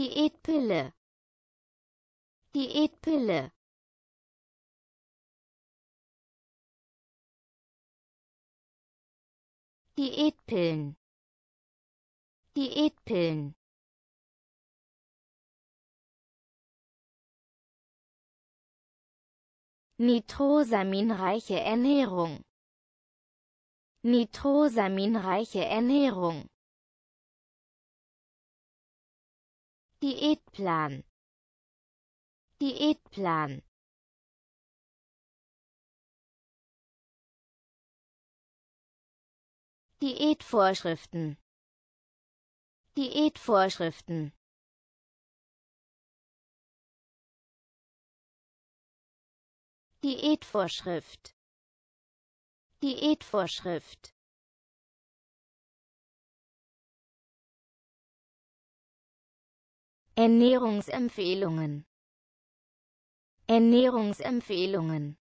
Diätpille. Diätpille. Diätpillen. Diätpillen. Nitrosaminreiche Ernährung. Nitrosaminreiche Ernährung. Diätplan Diätplan Diätvorschriften Diätvorschriften Diätvorschrift Diätvorschrift Ernährungsempfehlungen Ernährungsempfehlungen